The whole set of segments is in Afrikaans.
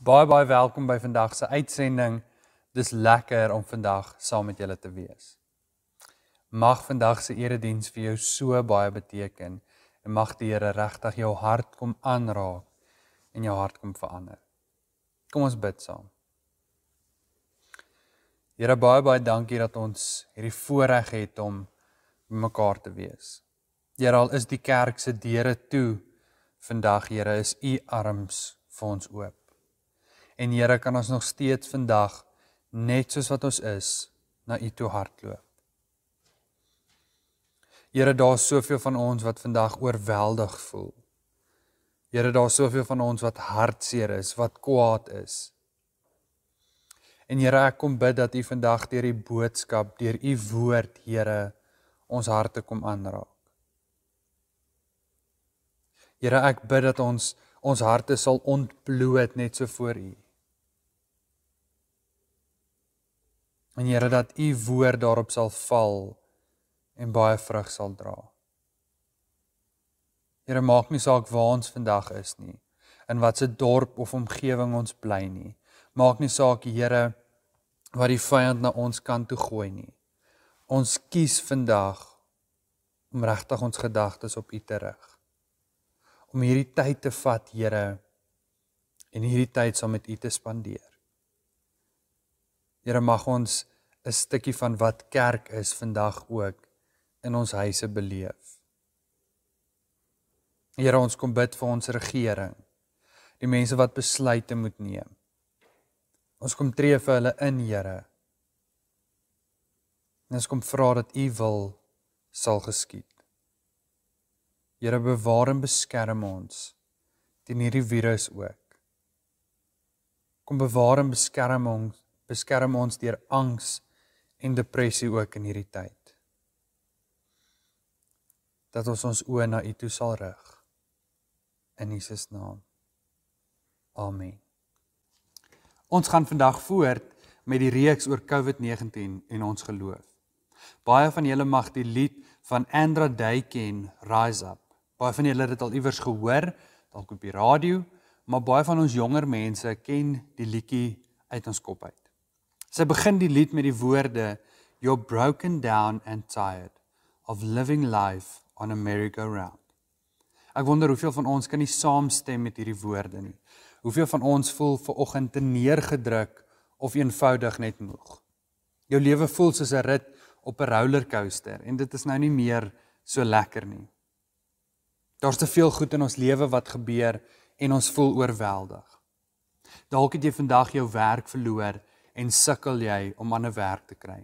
Baie baie welkom by vandag se uitsending. Dis lekker om vandag saam met julle te wees. Mag vandag se erediens vir jou so baie beteken en mag die Here regtig jou hart kom aanraak en jou hart kom verander. Kom ons bid saam. Here baie baie dankie dat ons hierdie voorreg het om mekaar te wees. Here al is die kerk se deure toe vandag, Here, is u arms vir ons oop. En Here, kan ons nog steeds vandag net soos wat ons is na U toe hardloop. Here, daar's soveel van ons wat vandag oorweldig voel. Here, daar's soveel van ons wat hartseer is, wat kwaad is. En Here, ek kom bid dat U vandag deur die boodskap, deur U woord, Here, ons harte kom aanraak. Here, ek bid dat ons ons harte sal ontbloot net so voor U. En Here dat u woord daarop sal val en baie vrug sal dra. Here maak nie saak waar ons vandag is nie, in watter dorp of omgewing ons bly nie. Maak nie saak Here wat die vyand na ons kant toe gooi nie. Ons kies vandag om regtig ons gedagtes op U te rig. Om hierdie tyd te vat, Here, en hierdie tyd saam met U te spandeer. Here mag ons 'n stukkie van wat kerk is vandag ook in ons huise beleef. Here ons kom bid vir ons regering. Die mense wat besluite moet neem. Ons kom tree vir hulle in, Here. En ons kom vra dat U wil sal geskied. Here bewaar en beskerm ons teen hierdie virus ook. Kom bewaar en beskerm ons, beskerm ons deur angs en depressie ook in hierdie tyd. Dat ons ons oë na U toe sal rig. In Jesus naam. Amen. Ons gaan vandag voort met die reeks oor COVID-19 en ons geloof. Baie van julle mag die lied van Andra Day ken, Rise Up. Baie van julle het dit al iewers gehoor, dalk op die radio, maar baie van ons jonger mense ken die liedjie uit ons kop uit. Sy begin die lied met die woorde you're broken down and tired of living life on a merry-go-round. Ek wonder hoeveel van ons kan nie saamstem met hierdie woorde nie. Hoeveel van ons voel ver oggend te neergedruk of eenvoudig net moeg. Jou lewe voel soos 'n rit op 'n rollercoaster en dit is nou nie meer so lekker nie. Daar's te veel goed in ons lewe wat gebeur en ons voel oorweldig. Dalk het jy vandag jou werk verloor en sukkel jy om aan 'n werk te kry.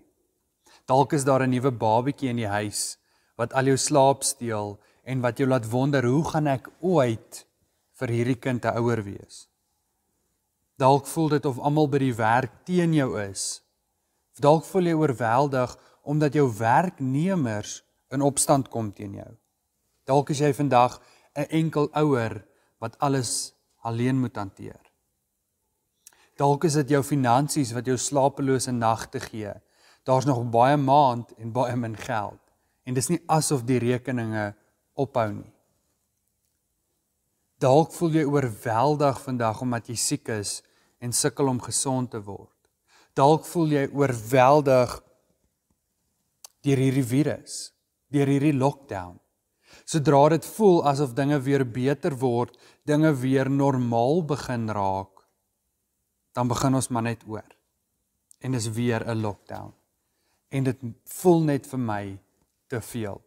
Dalk is daar 'n nuwe babatjie in die huis wat al jou slaap steel en wat jou laat wonder hoe gaan ek ooit vir hierdie kind 'n ouer wees. Dalk voel dit of almal by die werk teen jou is. Dalk voel jy oorweldig omdat jou werknemers in opstand kom teen jou. Dalk is jy vandag 'n enkel ouer wat alles alleen moet hanteer. Dalk is dit jou finansies wat jou slapelose nagte gee. Daar's nog baie maand en baie min geld en dis nie asof die rekeninge ophou nie. Dalk voel jy oorweldig vandag omdat jy siek is en sukkel om gesond te word. Dalk voel jy oorweldig deur hierdie virus, deur hierdie lockdown. Sodra dit voel asof dinge weer beter word, dinge weer normaal begin raak, dan begin ons maar net oor. En dis weer 'n lockdown. En dit voel net vir my te veel.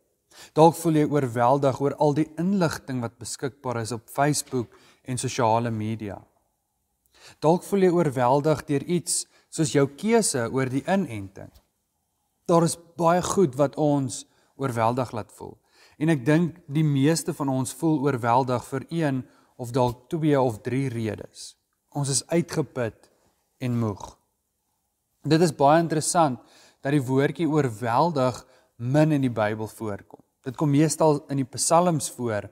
Dalk voel jy oorweldig oor al die inligting wat beskikbaar is op Facebook en sosiale media. Dalk voel jy oorweldig deur iets soos jou keuse oor die inenting. Daar is baie goed wat ons oorweldig laat voel. En ek dink die meeste van ons voel oorweldig vir een of dalk twee of drie redes. Ons is uitgeput en moeg. Dit is baie interessant dat die woordjie oorweldig min in die Bybel voorkom. Dit kom meestal in die Psalms voor.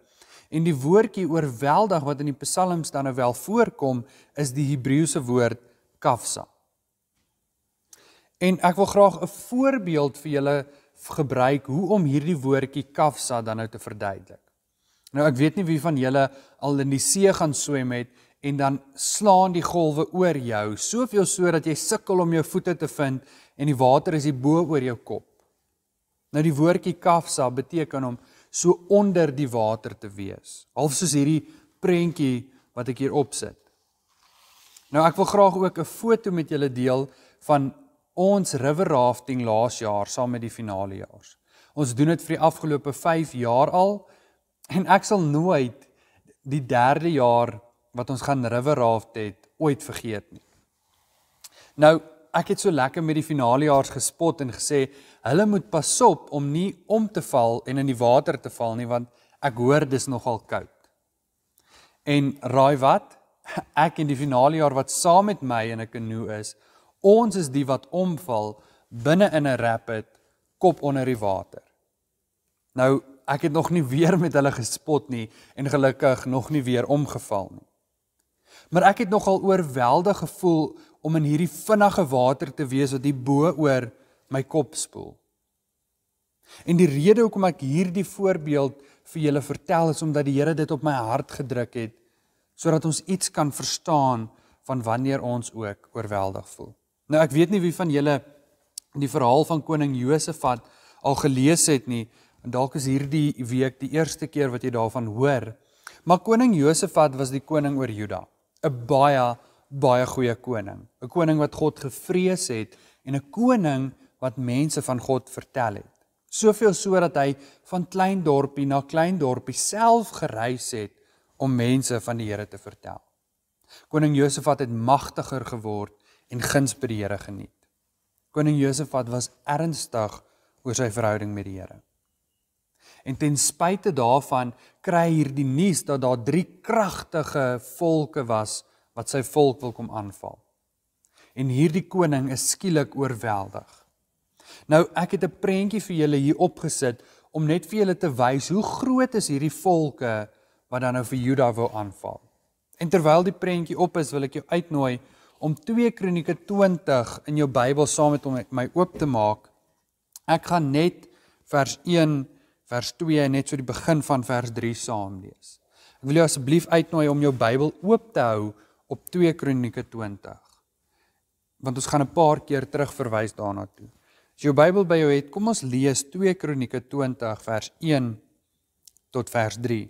En die woordjie oorweldig wat in die Psalms dan nou wel voorkom, is die Hebreëse woord kafsa. En ek wil graag 'n voorbeeld vir julle gebruik hoe om hierdie woordjie kafsa dan nou te verduidelik. Nou ek weet nie wie van julle al in die see gaan swem het en dan slaan die golwe oor jou, soveel sodat jy sukkel om jou voete te vind en die water is hier bo oor jou kop. Nou die woordjie kafsa beteken om so onder die water te wees, half soos hierdie prentjie wat ek hier opsit. Nou ek wil graag ook 'n foto met julle deel van ons river rafting laas jaar saam met die finale jaars. Ons doen dit vir die afgelope 5 jaar al en ek sal nooit die 3de jaar wat ons gaan river raft het ooit vergeet nie. Nou, ek het so lekker met die finalejaars gespot en gesê hulle moet pas op om nie om te val en in die water te val nie want ek hoor dis nogal koud. En raai wat? Ek en die finalejaar wat saam met my in 'n kanoe is, ons is die wat omval binne in 'n rapid kop onder die water. Nou, ek het nog nie weer met hulle gespot nie en gelukkig nog nie weer omgeval nie. Maar ek het nogal oorweldig gevoel om in hierdie vinnige water te wees wat die bo oor my kop spoel. En die rede hoekom ek hierdie voorbeeld vir julle vertel is omdat die Here dit op my hart gedruk het sodat ons iets kan verstaan van wanneer ons ook oorweldig voel. Nou ek weet nie wie van julle die verhaal van koning Josafat al gelees het nie en dalk is hierdie week die eerste keer wat jy daarvan hoor. Maar koning Josafat was die koning oor Juda. 'n baie baie goeie koning. 'n Koning wat God gevrees het en 'n koning wat mense van God vertel het. Soveel sodat hy van klein dorpie na klein dorpie self gereis het om mense van die Here te vertel. Koning Josafat het magtiger geword en guns by die Here geniet. Koning Josafat was ernstig oor sy verhouding met die Here. En ten spyte daarvan kry hierdie nuus dat daar drie kragtige volke was wat sy volk wil kom aanval. En hierdie koning is skielik oorweldig. Nou ek het 'n prentjie vir julle hier opgesit om net vir julle te wys hoe groot is hierdie volke wat dan nou vir Juda wil aanval. En terwyl die prentjie op is, wil ek jou uitnooi om 2 Kronieke 20 in jou Bybel saam met my oop te maak. Ek gaan net vers vers 2 en net so die begin van vers 3 saam lees. Ek wil jou asseblief uitnooi om jou Bybel oop te hou op 2 Kronieke 20. Want ons gaan 'n paar keer terug verwys daarna toe. As jou Bybel by jou het, kom ons lees 2 Kronieke 20 vers 1 tot vers 3.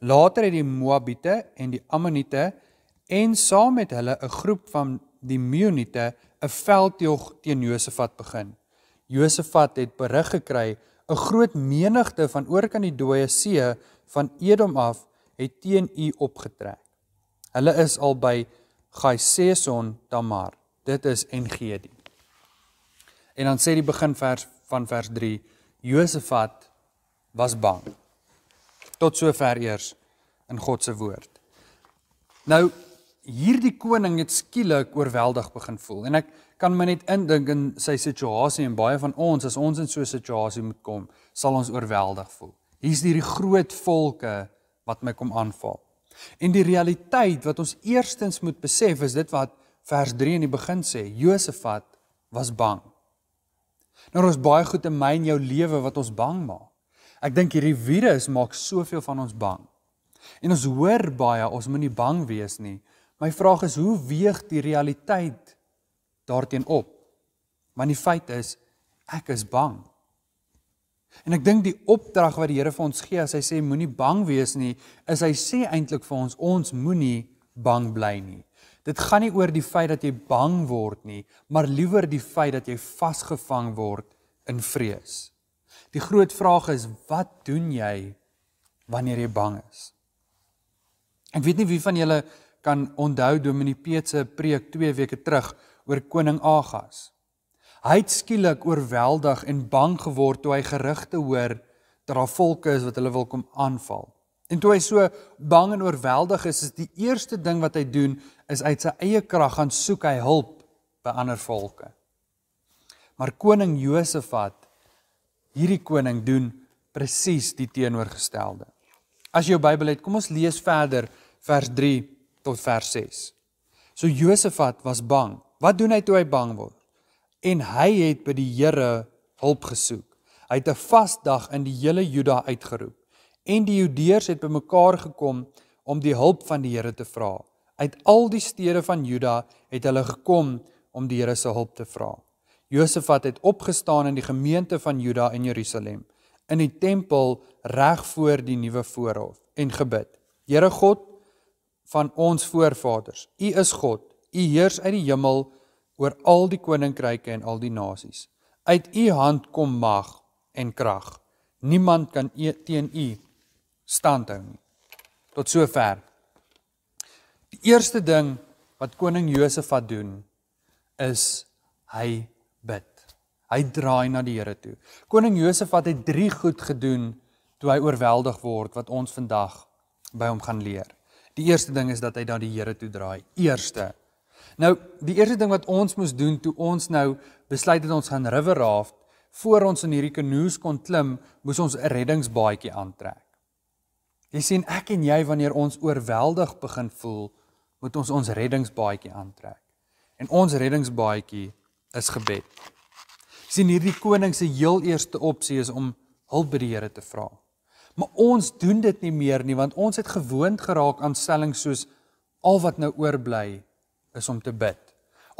Later het die Moabiete en die Ammoniete en saam met hulle 'n groep van die Meunite 'n veldtog teen Josafat begin. Josafat het berig gekry 'n groot menigte van oorkant die dooie see van Edom af het teen u opgetrek. Hulle is al by Gaiseson Tamar. Dit is Engedi. En dan sê die begin vers van vers 3: Josafat was bang. Tot sover eers in God se woord. Nou hierdie koning het skielik oorweldig begin voel en ek kan my net indink in sy situasie en baie van ons as ons in so 'n situasie moet kom, sal ons oorweldig voel. Hier's hierdie groot volke wat my kom aanval. En die realiteit wat ons eerstens moet besef is dit wat vers 3 in die begin sê, Josafat was bang. Nou ons er baie goed in my en jou lewe wat ons bang maak. Ek dink hierdie virus maak soveel van ons bang. En ons hoor baie ons moenie bang wees nie, My vraag is hoe weeg die realiteit daarteenoor op? Want die feit is ek is bang. En ek dink die opdrag wat die Here vir ons gee as hy sê moenie bang wees nie, is hy sê eintlik vir ons ons moenie bang bly nie. Dit gaan nie oor die feit dat jy bang word nie, maar liewer die feit dat jy vasgevang word in vrees. Die groot vraag is wat doen jy wanneer jy bang is? Ek weet nie wie van julle kan onthou Dominee Peet se preek 2 weke terug oor koning Agas. Hy het skielik oorweldig en bang geword toe hy gerugte hoor dat daar volke is wat hulle wil kom aanval. En toe hy so bang en oorweldig is, is die eerste ding wat hy doen is uit sy eie krag gaan soek hy hulp by ander volke. Maar koning Josafat hierdie koning doen presies die teenoorgestelde. As jy jou Bybel het, kom ons lees verder vers tot vers 6. So Josafat was bang. Wat doen hy toe hy bang word? En hy het by die Here hulp gesoek. Hy het 'n vasdag in die hele Juda uitgeroep. En die Judeërs het bymekaar gekom om die hulp van die Here te vra. Uit al die stede van Juda het hulle gekom om die Here se hulp te vra. Josafat het opgestaan in die gemeente van Juda in Jerusalem, in die tempel reg voor die nuwe voorhof en gebid. Here God, van ons voorvaders. U is God. U heers uit die hemel oor al die koninkryke en al die nasies. Uit u hand kom mag en krag. Niemand kan e teen u standhou nie. Tot sover. Die eerste ding wat koning Josafat doen is hy bid. Hy draai na die Here toe. Koning Josafat het drie goed gedoen toe hy oorweldig word wat ons vandag by hom gaan leer. Die eerste ding is dat hy dan die Here toe draai. Eerste. Nou, die eerste ding wat ons moes doen toe ons nou besluit het ons gaan river raft, voor ons in hierdie kanoes kon klim, moes ons 'n reddingsbaadjie aantrek. Jy sien, ek en jy wanneer ons oorweldig begin voel, moet ons ons reddingsbaadjie aantrek. En ons reddingsbaadjie is gebed. Sien hierdie koning se heel eerste opsie is om hulp by die Here te vra maar ons doen dit nie meer nie want ons het gewoond geraak aan stellings soos al wat nou oorbly is om te bid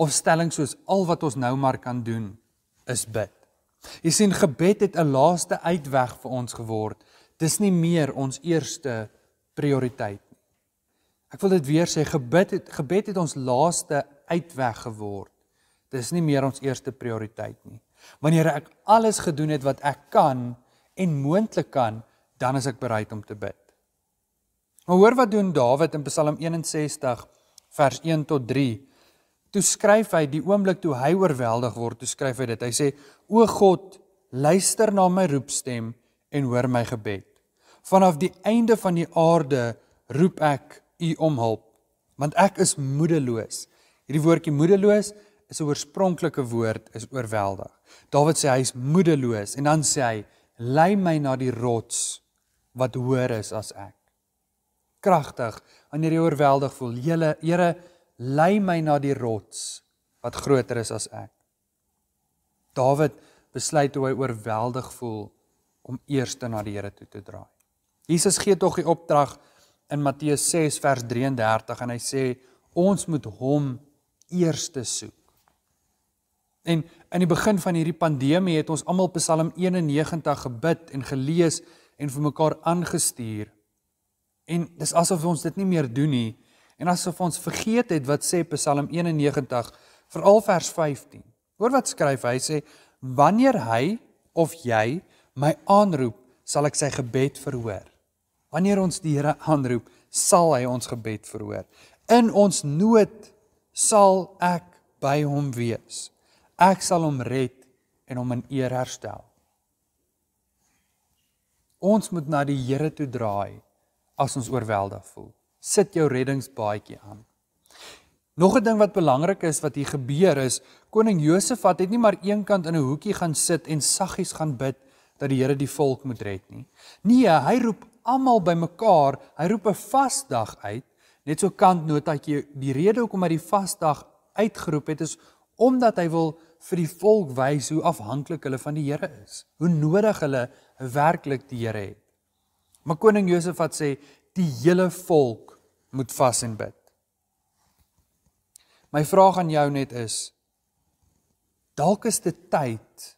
of stellings soos al wat ons nou maar kan doen is bid. Jy sien gebed het 'n laaste uitweg vir ons geword. Dis nie meer ons eerste prioriteit nie. Ek wil dit weer sê gebed het gebed het ons laaste uitweg geword. Dis nie meer ons eerste prioriteit nie. Wanneer ek alles gedoen het wat ek kan en moontlik kan, dan is ek bereid om te bid. Maar hoor wat doen Dawid in Psalm 61 vers 1 tot 3. Toe skryf hy die oomblik toe hy oorweldig word, toe skryf hy dit. Hy sê: "O God, luister na my roepstem en hoor my gebed. Vanaf die einde van die aarde roep ek U om hulp, want ek is moedeloos." Hierdie woordjie moedeloos is 'n oorspronklike woord is oorweldig. Dawid sê hy is moedeloos en dan sê hy: "Lei my na die rots." wat hoër is as ek. Kragtig, wanneer jy oorweldig voel, Here, Here, lei my na die rots wat groter is as ek. Dawid besluit toe hy oorweldig voel om eers na die Here toe te draai. Jesus gee tog die opdrag in Matteus 6 vers 33 en hy sê ons moet hom eerste soek. En in die begin van hierdie pandemie het ons almal Psalm 91 gebid en gelees en vir mekaar aangestuur. En dis asof ons dit nie meer doen nie en asof ons vergeet het wat sê Psalm 91 veral vers 15. Hoor wat skryf hy sê wanneer hy of jy my aanroep, sal ek sy gebed verhoor. Wanneer ons die Here aanroep, sal hy ons gebed verhoor. In ons nood sal ek by hom wees. Ek sal hom red en hom in eer herstel. Ons moet na die Here toe draai as ons oorweldig voel. Sit jou reddingsbaadjie aan. Nog 'n ding wat belangrik is wat hier gebeur is, koning Josafat het nie maar eenkant in 'n hoekie gaan sit en saggies gaan bid dat die Here die volk moet red nie. Nee, hy roep almal bymekaar, hy roep 'n vasdag uit. Net so kant notaatjie, die rede hoekom hy die vasdag uitgeroep het is omdat hy wil vir die volk wys hoe afhanklik hulle van die Here is, hoe nodig hulle werklik die Here het. Maar koning Josef wat sê die hele volk moet vas en bid. My vraag aan jou net is dalk is dit tyd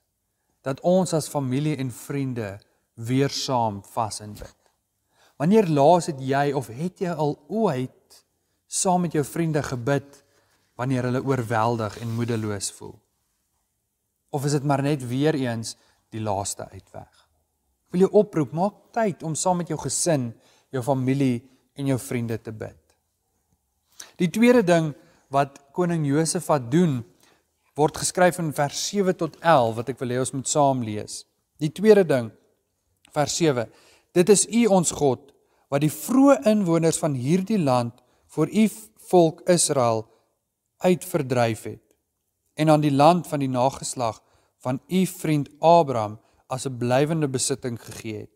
dat ons as familie en vriende weer saam vas en bid. Wanneer laas het jy of het jy al ooit saam met jou vriende gebid wanneer hulle oorweldig en moedeloos voel? Of is dit maar net weer eens die laaste uitweg? wil jou oproep, maak tyd om saam met jou gesin, jou familie en jou vriende te bid. Die tweede ding wat koning Josafat doen, word geskryf in vers 7 tot 11 wat ek wil hê ons moet saam lees. Die tweede ding vers 7. Dit is U ons God wat die vroeë inwoners van hierdie land vir U volk Israel uitverdryf het en aan die land van die nageslag van U vriend Abraham as 'n blywende besitting gegee het.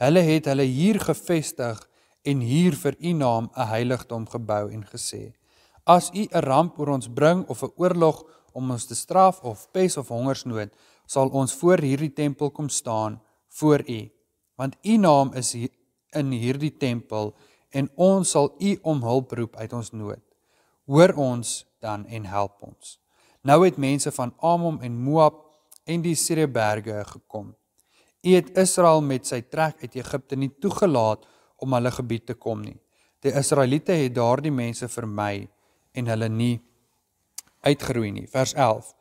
Hulle het hulle hier gevestig en hier vir u naam 'n heiligdom gebou en gesê: As u 'n ramp oor ons bring of 'n oorlog om ons te straf of pes of hongersnood, sal ons voor hierdie tempel kom staan voor u, want u naam is in hierdie tempel en ons sal u om hulp roep uit ons nood. Hoor ons dan en help ons. Nou het mense van Amom en Moab en die Sireberge gekom. U het Israel met sy trek uit Egipte nie toegelaat om hulle gebied te kom nie. Die Israeliete het daardie mense vermy en hulle nie uitgeroei nie. Vers 11.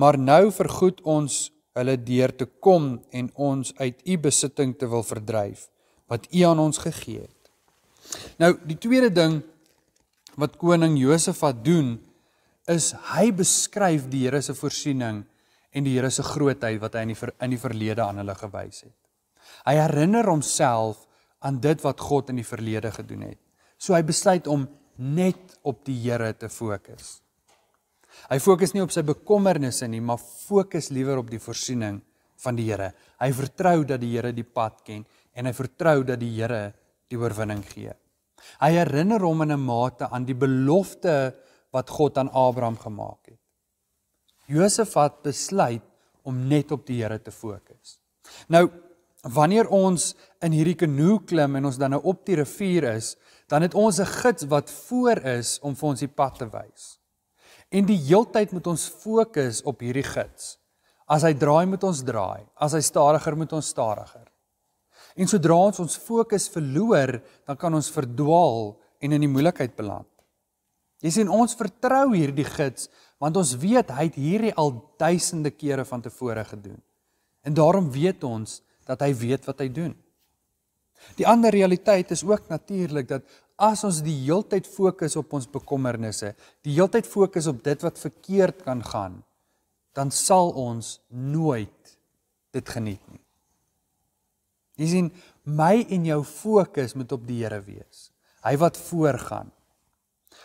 Maar nou vergoed ons hulle deur te kom en ons uit u besitting te wil verdryf wat u aan ons gegee het. Nou die tweede ding wat koning Josafat doen is hy beskryf die Here se voorsiening en die Here se grootheid wat hy in die ver, in die verlede aan hulle gewys het. Hy herinner homself aan dit wat God in die verlede gedoen het. So hy besluit om net op die Here te fokus. Hy fokus nie op sy bekommernisse nie, maar fokus liewer op die voorsiening van die Here. Hy vertrou dat die Here die pad ken en hy vertrou dat die Here die oorwinning gee. Hy herinner hom in 'n mate aan die belofte wat God aan Abraham gemaak het. Josafat besluit om net op die Here te fokus. Nou, wanneer ons in hierdie kanoe klim en ons dan nou op die rivier is, dan het ons 'n gids wat voor is om vir ons die pad te wys. En die heeltyd moet ons fokus op hierdie gids. As hy draai, moet ons draai. As hy stadiger, moet ons stadiger. En sodra ons ons fokus verloor, dan kan ons verdwaal en in die moeilikheid beland. Jy sien ons vertrou hierdie gids want ons weet hy het hierdie al duisende kere van tevore gedoen. En daarom weet ons dat hy weet wat hy doen. Die ander realiteit is ook natuurlik dat as ons die heeltyd fokus op ons bekommernisse, die heeltyd fokus op dit wat verkeerd kan gaan, dan sal ons nooit dit geniet nie. Jy sien, my en jou fokus moet op die Here wees. Hy wat voorgaan.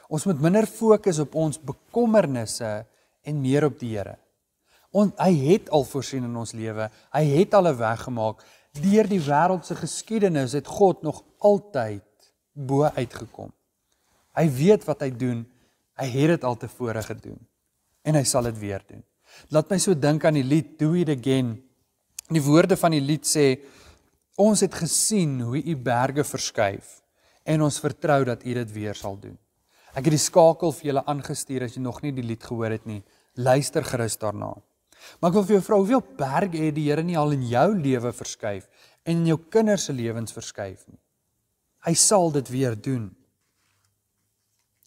Ons moet minder fokus op ons bekommernisse en meer op die Here. Ons hy het al voorsien in ons lewe. Hy het al 'n weg gemaak. Deur die wêreldse geskiedenis het God nog altyd bo uitgekom. Hy weet wat hy doen. Hy het dit al tevore gedoen en hy sal dit weer doen. Laat my so dink aan die lied Do It Again. Die woorde van die lied sê ons het gesien hoe u berge verskuif en ons vertrou dat u dit weer sal doen. Ek het die skakel vir julle aangestuur as jy nog nie die lied gehoor het nie. Luister gerus daarna. Maar ek wil vir jou vra hoeveel berg het die Here nie al in jou lewe verskuif en in jou kinders se lewens verskuif nie. Hy sal dit weer doen.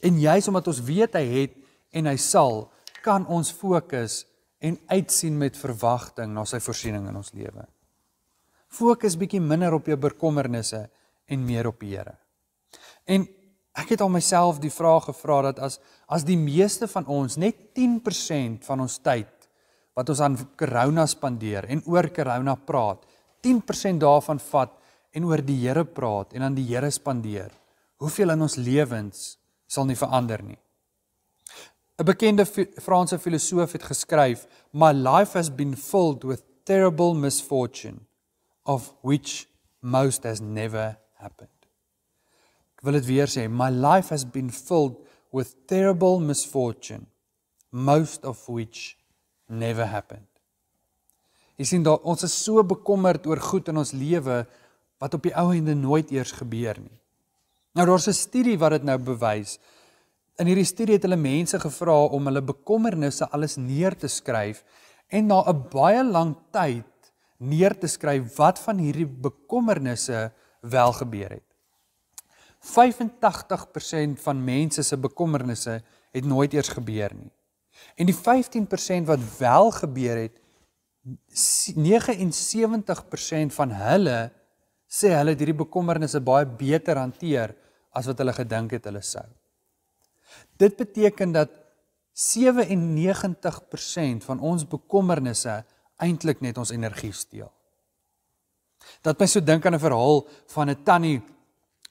En jy's omdat ons weet hy het en hy sal, kan ons fokus en uitsien met verwagting na sy voorsiening in ons lewe. Fokus bietjie minder op jou bekommernisse en meer op die Here. En Ek het al myself die vraag gevra dat as as die meeste van ons net 10% van ons tyd wat ons aan corona spandeer en oor corona praat, 10% daarvan vat en oor die Here praat en aan die Here spandeer, hoeveel in ons lewens sal nie verander nie. 'n Bekende Franse filosoof het geskryf, "My life has been filled with terrible misfortune of which most has never happened." Ek wil dit weer sê, my life has been filled with terrible misfortune, most of which never happened. Jy sien daar ons is so bekommerd oor goed in ons lewe wat op die ou ende nooit eers gebeur nie. Nou daar's 'n studie wat dit nou bewys. In hierdie studie het hulle mense gevra om hulle bekommernisse alles neer te skryf en na 'n baie lang tyd neer te skryf wat van hierdie bekommernisse wel gebeur het. 85% van mense se bekommernisse het nooit eers gebeur nie. En die 15% wat wel gebeur het, 79% van hulle sê hulle het hierdie bekommernisse baie beter hanteer as wat hulle gedink het hulle sou. Dit beteken dat 97% van ons bekommernisse eintlik net ons energie steel. Dat my so dink aan 'n verhaal van 'n tannie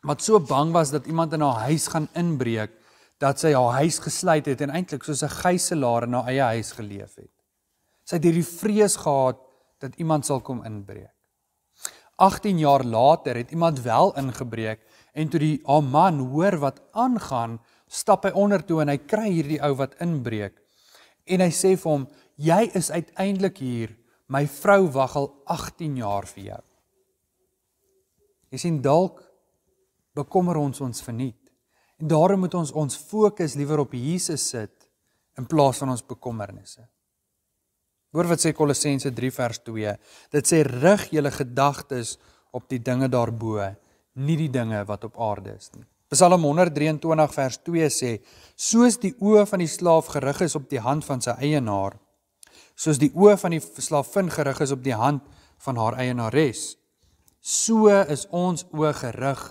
wat so bang was dat iemand in haar huis gaan inbreek dat sy haar huis gesluit het en eintlik soos 'n gijslaer in haar eie huis geleef het. Sy het hierdie vrees gehad dat iemand sal kom inbreek. 18 jaar later het iemand wel ingebreek en toe die haar man hoor wat aangaan, stap hy onder toe en hy kry hierdie ou wat inbreek. En hy sê vir hom: "Jy is uiteindelik hier. My vrou wag al 18 jaar vir jou." Jy sien dalk bekommer ons ons verniet. En daarom moet ons ons fokus liewer op Jesus sit in plaas van ons bekommernisse. Hoor wat sê Kolossense 3 vers 2. Dit sê rig julle gedagtes op die dinge daarbo, nie die dinge wat op aarde is nie. Psalm 123 vers 2 sê: Soos die oë van die slaaf gerig is op die hand van sy eienaar, soos die oë van die slaafin gerig is op die hand van haar eienares, so is ons oë gerig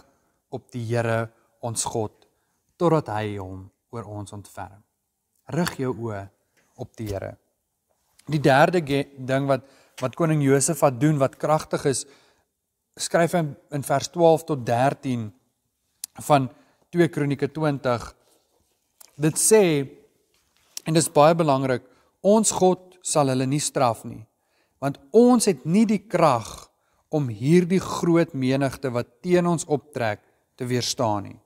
op die Here ons God totdat hy hom oor ons ontferm. Rig jou oë op die Here. Die derde ding wat wat koning Josef wat doen wat kragtig is skryf hy in vers 12 tot 13 van 2 Kronieke 20. Dit sê en dit is baie belangrik, ons God sal hulle nie straf nie, want ons het nie die krag om hierdie groot menigte wat teen ons optrek te weerstaan nie.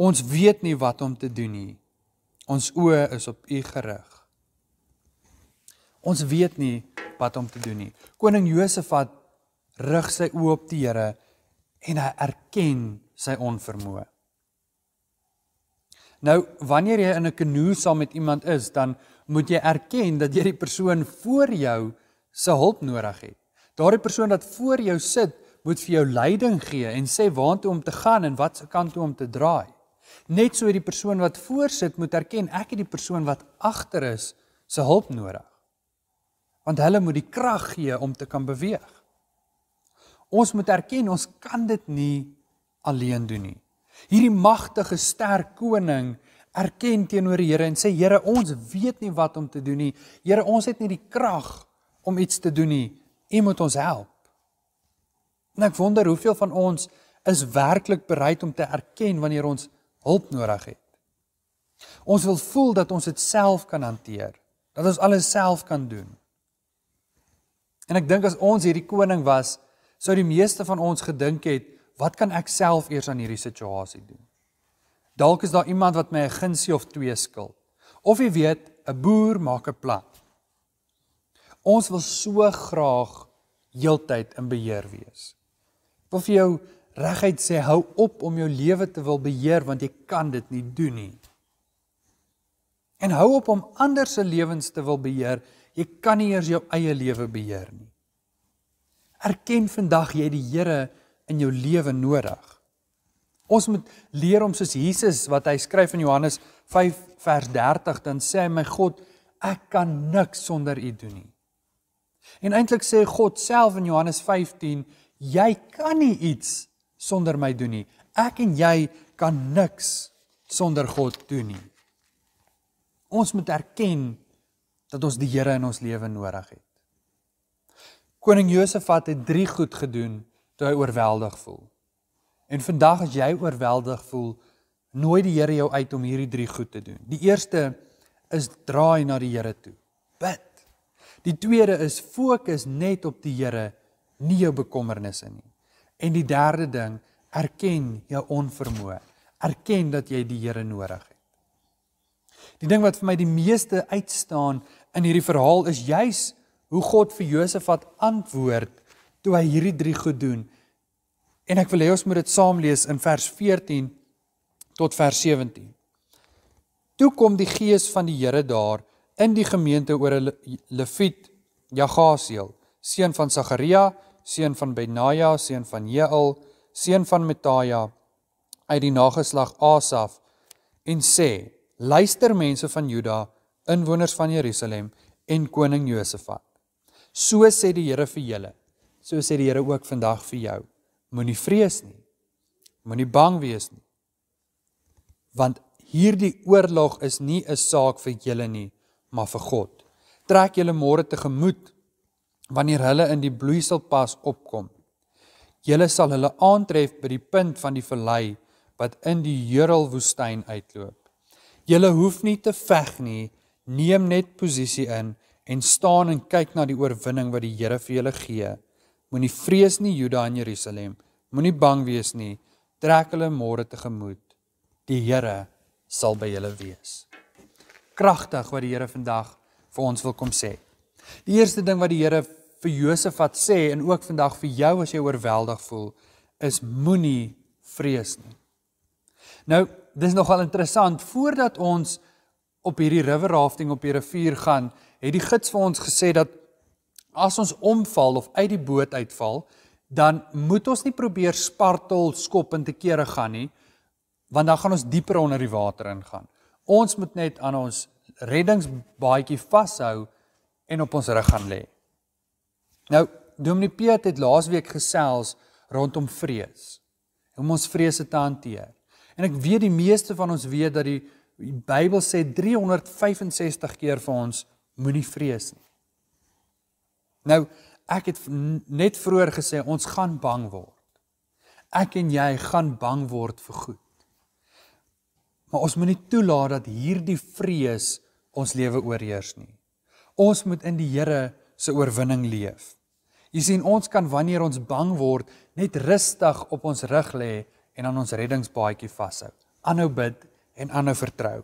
Ons weet nie wat om te doen nie. Ons oë is op U gerig. Ons weet nie wat om te doen nie. Koning Josafat rig sy oë op die Here en hy erken sy onvermoë. Nou, wanneer jy in 'n kanoe saam met iemand is, dan moet jy erken dat jy die persoon voor jou se hulp nodig het. Daardie persoon wat voor jou sit, moet vir jou leiding gee en sê waartoe om te gaan en wat se kant toe om te draai. Net so die persoon wat voor sit moet erken ek het die persoon wat agter is se hulp nodig. Want hulle moet die krag gee om te kan beweeg. Ons moet erken ons kan dit nie alleen doen nie. Hierdie magtige sterk koning erken teenoor die Here en sê Here ons weet nie wat om te doen nie. Here ons het nie die krag om iets te doen nie. U moet ons help. En ek wonder hoeveel van ons is werklik bereid om te erken wanneer ons hulp nodig het. Ons wil voel dat ons dit self kan hanteer, dat ons alles self kan doen. En ek dink as ons hierdie koning was, sou die meeste van ons gedink het, wat kan ek self eers aan hierdie situasie doen? Dalk is daar iemand wat my 'n gunsie of twee skuld. Of jy weet, 'n boer maak 'n plan. Ons wil so graag heeltyd in beheer wees wil vir jou reguit sê hou op om jou lewe te wil beheer want jy kan dit nie doen nie. En hou op om ander se lewens te wil beheer. Jy kan nie eers jou eie lewe beheer nie. Erken vandag jy die Here in jou lewe nodig. Ons moet leer om soos Jesus wat hy skryf in Johannes 5 vers 30 dan sê hy my God, ek kan niks sonder U doen nie. En eintlik sê God self in Johannes 15 jy kan nie iets sonder my doen nie. Ek en jy kan niks sonder God doen nie. Ons moet erken dat ons die Here in ons lewe nodig het. Koning Josafat het drie goed gedoen toe hy oorweldig voel. En vandag as jy oorweldig voel, nooi die Here jou uit om hierdie drie goed te doen. Die eerste is draai na die Here toe. Bid. Die tweede is fokus net op die Here nie jou bekommernisse nie. En die derde ding, erken jou onvermoë. Erken dat jy die Here nodig het. Die ding wat vir my die meeste uitstaan in hierdie verhaal is juis hoe God vir Josef wat antwoord toe hy hierdie drie goed doen. En ek wil hê ons moet dit saam lees in vers 14 tot vers 17. Toe kom die gees van die Here daar in die gemeente oor 'n Leviet Jagasiel. Le, seun van Sagaria, seun van Benaja, seun van Jeel, seun van Metaja uit die nageslag Asaf en sê: Luister mense van Juda, inwoners van Jerusalem en koning Josafat. So sê die Here vir julle. So sê die Here ook vandag vir jou. Moenie vrees nie. Moenie bang wees nie. Want hierdie oorlog is nie 'n saak vir julle nie, maar vir God. Trek julle môre tegemoet wanneer hulle in die bloeisel pas opkom. Julle sal hulle aantref by die punt van die vallei wat in die Jurel woestyn uitloop. Julle hoef nie te veg nie, neem net posisie in en staan en kyk na die oorwinning wat die Here vir julle gee. Moenie vrees nie Juda en Jerusalem, moenie bang wees nie. Trek hulle môre tegemoet. Die Here sal by julle wees. Kragtig wat die Here vandag vir ons wil kom sê. Die eerste ding wat die Here vir Josef wat sê en ook vandag vir jou as jy oorweldig voel, is moenie vrees nie. Nou, dis nogal interessant voordat ons op hierdie river rafting op die rivier gaan, het die gids vir ons gesê dat as ons omval of uit die boot uitval, dan moet ons nie probeer spartel skop en te kere gaan nie, want dan gaan ons dieper onder die water ingaan. Ons moet net aan ons reddingsbaadjie vashou en op ons rug gaan lê. Nou, Dominee Piet het laasweek gesels rondom vrees. Om ons vrese te hanteer. En ek weet die meeste van ons weet dat die, die Bybel sê 365 keer vir ons moenie vrees nie. Nou, ek het net vroeër gesê ons gaan bang word. Ek en jy gaan bang word vir goed. Maar ons moenie toelaat dat hierdie vrees ons lewe oorheers nie. Ons moet in die Here se oorwinning leef. Jy sien ons kan wanneer ons bang word net rustig op ons rug lê en aan ons reddingsbaadjie vashou. Aanhou bid en aanhou vertrou.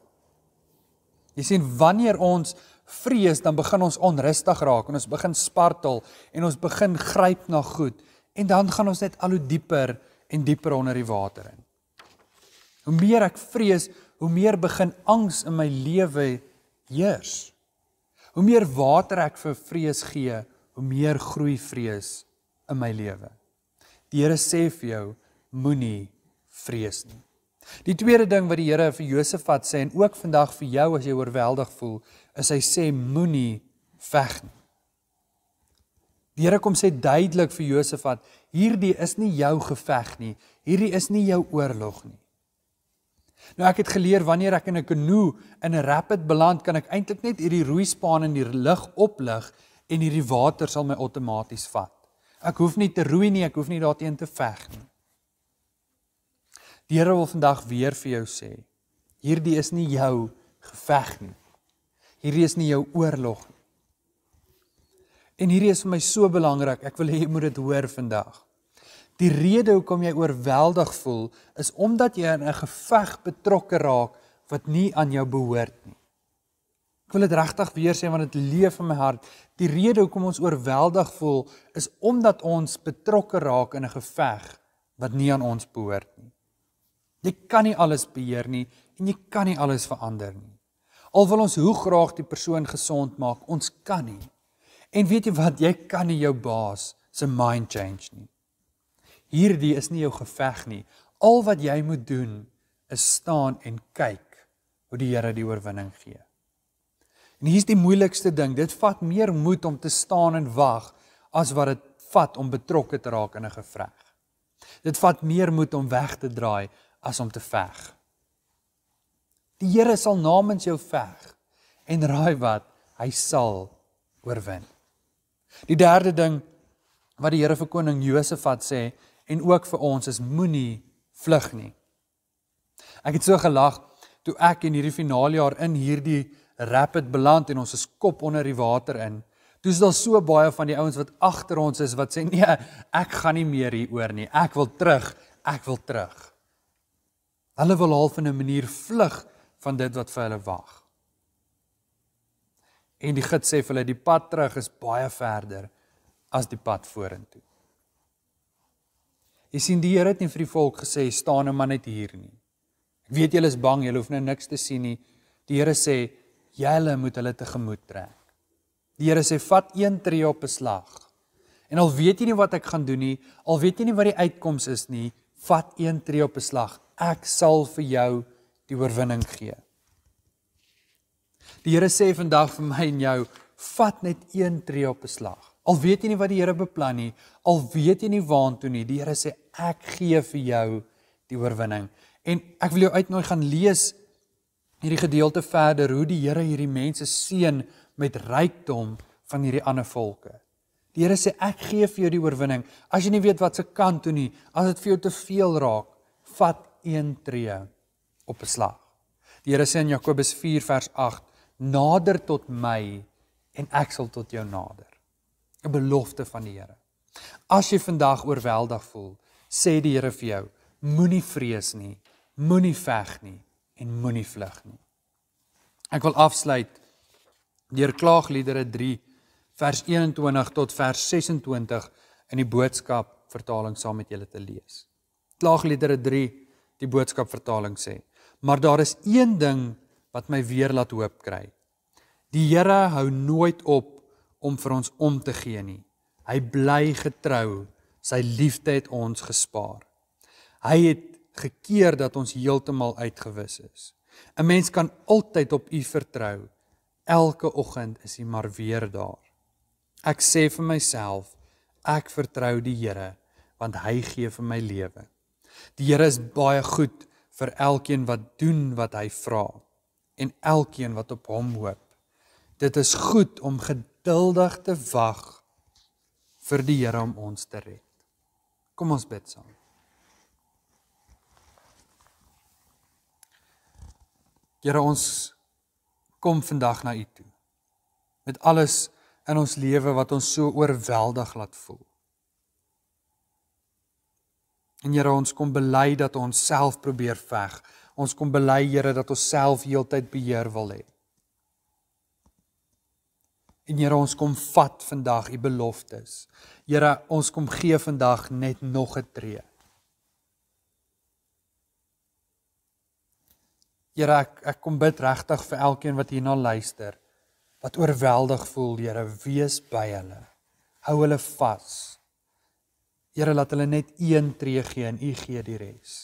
Jy sien wanneer ons vrees dan begin ons onrustig raak en ons begin spartel en ons begin gryp na goed en dan gaan ons net al hoe dieper en dieper onder die water in. Hoe meer ek vrees, hoe meer begin angs in my lewe heers. Hoe meer water ek vir vrees gee, hoe meer groei vrees in my lewe. Die Here sê vir jou, moenie vrees nie. Die tweede ding wat die Here vir Josafat sê en ook vandag vir jou as jy oorweldig voel, is hy sê moenie veg nie. Die Here kom sê duidelik vir Josafat, hierdie is nie jou geveg nie. Hierdie is nie jou oorlog nie. Nou ek het geleer wanneer ek in 'n kanoe in 'n rapid beland, kan ek eintlik net hierdie roeispaan in die lug oplig en hierdie water sal my outomaties vat. Ek hoef nie te roei nie, ek hoef nie daarteen te veg nie. Die Here wil vandag weer vir jou sê, hierdie is nie jou geveg nie. Hierdie is nie jou oorlog nie. En hierdie is vir my so belangrik. Ek wil hê jy moet dit hoor vandag. Die rede hoekom jy oorweldig voel, is omdat jy in 'n geveg betrokke raak wat nie aan jou behoort nie. Ek wil dit regtig weer sê want dit leef in my hart. Die rede hoekom ons oorweldig voel, is omdat ons betrokke raak in 'n geveg wat nie aan ons behoort nie. Jy kan nie alles beheer nie en jy kan nie alles verander nie. Al wil ons hoe graag die persoon gesond maak, ons kan nie. En weet jy wat? Jy kan nie jou baas se mind change nie. Hierdie is nie jou geveg nie. Al wat jy moet doen is staan en kyk hoe die Here die oorwinning gee. En hier's die moeilikste ding. Dit vat meer moed om te staan en wag as wat dit vat om betrokke te raak in 'n gevreg. Dit vat meer moed om weg te draai as om te veg. Die Here sal namens jou veg en raai wat, hy sal oorwin. Die derde ding wat die Here vir koning Josafat sê, en ook vir ons is moenie vlug nie. Ek het so gelag toe ek in hierdie finale jaar in hierdie rapid beland en ons is kop onder die water in. Toe is daar so baie van die ouens wat agter ons is wat sê nee, ek gaan nie meer hier oor nie. Ek wil terug. Ek wil terug. Hulle wil half in 'n manier vlug van dit wat vir hulle wag. En die gids sê vir hulle die pad terug is baie verder as die pad vorentoe. Jy sien die Here het nie vir die volk gesê staan nou maar net hier nie. Ek weet julle is bang, julle hoef nou niks te sien nie. Die Here sê julle moet hulle tegemoet trek. Die Here sê vat een tree op 'n slag. En al weet jy nie wat ek gaan doen nie, al weet jy nie wat die uitkoms is nie, vat een tree op 'n slag. Ek sal vir jou die oorwinning gee. Die Here sê vandag vir my en jou, vat net een tree op 'n slag. Al weet jy nie wat die Here beplan nie, al weet jy nie waantoe nie, die Here sê ek gee vir jou die oorwinning. En ek wil jou uitnooi gaan lees hierdie gedeelte verder hoe die Here hierdie mense seën met rykdom van hierdie ander volke. Die Here sê ek gee vir jou die oorwinning. As jy nie weet wat se kant toe nie, as dit vir jou te veel raak, vat een tree op 'n slag. Die Here sê in Jakobus 4 vers 8: Nader tot my en ek sal tot jou nader. 'n belofte van die Here. As jy vandag oorweldig voel, sê die Here vir jou: Moenie vrees nie, moenie veg nie en moenie vlug nie. Ek wil afsluit deur Klaagliedere 3 vers 21 tot vers 26 in die boodskap vertaling saam met julle te lees. Klaagliedere 3 die boodskap vertaling sê: Maar daar is een ding wat my weer laat hoop kry. Die Here hou nooit op om vir ons om te gee nie. Hy bly getrou. Sy liefde het ons gespaar. Hy het gekeer dat ons heeltemal uitgewis is. 'n Mens kan altyd op U vertrou. Elke oggend is U maar weer daar. Ek sê vir myself, ek vertrou die Here, want hy gee vir my lewe. Die Here is baie goed vir elkeen wat doen wat hy vra en elkeen wat op hom hoop. Dit is goed om gedagte geduldig te wag vir die Here om ons te red. Kom ons bid saam. Here ons kom vandag na U toe met alles in ons lewe wat ons so oorweldig laat voel. En Here ons kom bely dat ons self probeer veg. Ons kom bely Here dat ons self heeltyd beheer wil hê. En Here, ons kom vat vandag u beloftes. Here, ons kom gee vandag net nog 'n tree. Here, ek ek kom bid regtig vir elkeen wat hierna luister wat oorweldig voel, Here, wees by hulle. Hou hulle vas. Here, laat hulle net een tree gee en u gee die res.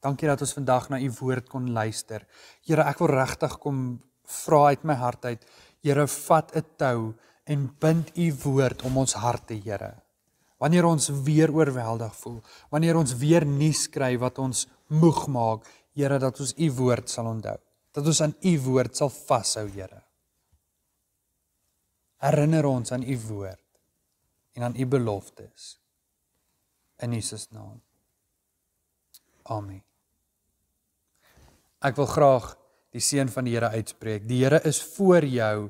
Dankie dat ons vandag na u woord kon luister. Here, ek wil regtig kom vra uit my hart uit, Here, vat 'n tou en bind u woord om ons harte, Here. Wanneer ons weer oorweldig voel, wanneer ons weer nuus kry wat ons moeg maak, Here, dat ons u woord sal onthou. Dat ons aan u woord sal vashou, Here. Herinner ons aan u woord en aan u beloftes. In Jesus naam. Amen. Ek wil graag die seën van die Here uitspreek. Die Here is voor jou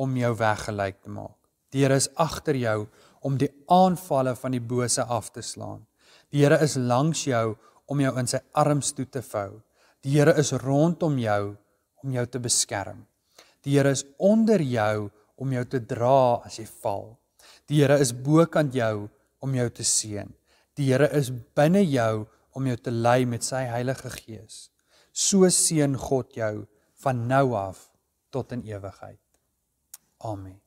om jou weggelyk te maak. Die Here is agter jou om die aanvalle van die bose af te slaan. Die Here is langs jou om jou in sy arms toe te vou. Die Here is rondom jou om jou te beskerm. Die Here is onder jou om jou te dra as jy val. Die Here is bokant jou om jou te seën. Die Here is binne jou om jou te lei met sy Heilige Gees so seën God jou van nou af tot in ewigheid. Amen.